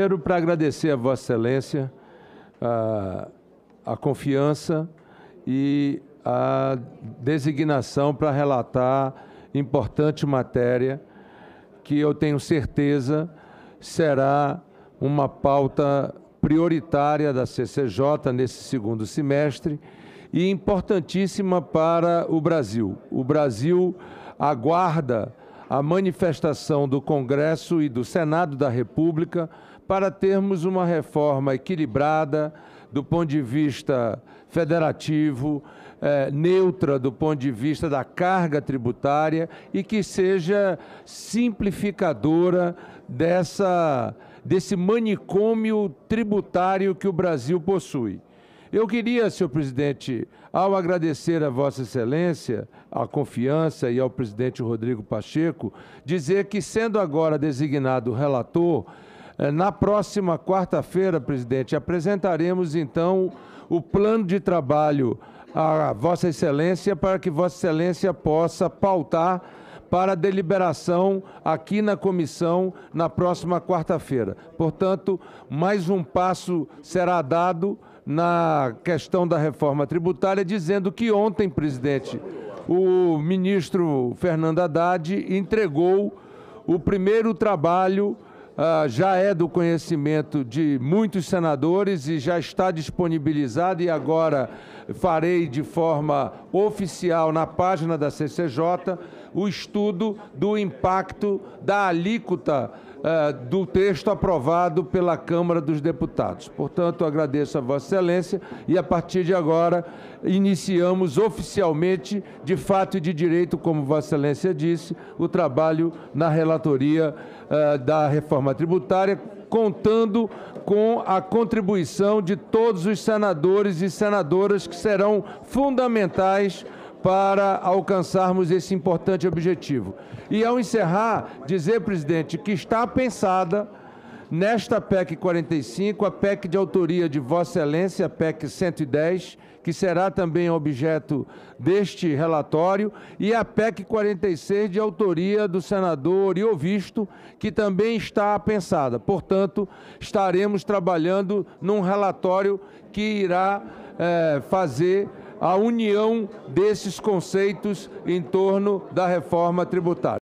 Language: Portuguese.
Primeiro, para agradecer a Vossa Excelência a, a confiança e a designação para relatar importante matéria que eu tenho certeza será uma pauta prioritária da CCJ nesse segundo semestre e importantíssima para o Brasil. O Brasil aguarda a manifestação do Congresso e do Senado da República para termos uma reforma equilibrada do ponto de vista federativo, é, neutra do ponto de vista da carga tributária e que seja simplificadora dessa, desse manicômio tributário que o Brasil possui. Eu queria, senhor presidente, ao agradecer a Vossa Excelência a confiança e ao presidente Rodrigo Pacheco, dizer que, sendo agora designado relator, é, na próxima quarta-feira, presidente, apresentaremos então o plano de trabalho à Vossa Excelência para que Vossa Excelência possa pautar para deliberação aqui na comissão na próxima quarta-feira. Portanto, mais um passo será dado na questão da reforma tributária, dizendo que ontem, presidente, o ministro Fernando Haddad entregou o primeiro trabalho ah, já é do conhecimento de muitos senadores e já está disponibilizado e agora farei de forma oficial na página da CCJ o estudo do impacto da alíquota eh, do texto aprovado pela Câmara dos Deputados. Portanto, agradeço a Vossa Excelência e a partir de agora iniciamos oficialmente, de fato e de direito, como Vossa Excelência disse, o trabalho na relatoria uh, da reforma reforma tributária, contando com a contribuição de todos os senadores e senadoras que serão fundamentais para alcançarmos esse importante objetivo. E ao encerrar, dizer, presidente, que está pensada Nesta PEC 45, a PEC de autoria de Vossa Excelência, PEC 110, que será também objeto deste relatório, e a PEC 46 de autoria do senador Iovisto, que também está pensada Portanto, estaremos trabalhando num relatório que irá é, fazer a união desses conceitos em torno da reforma tributária.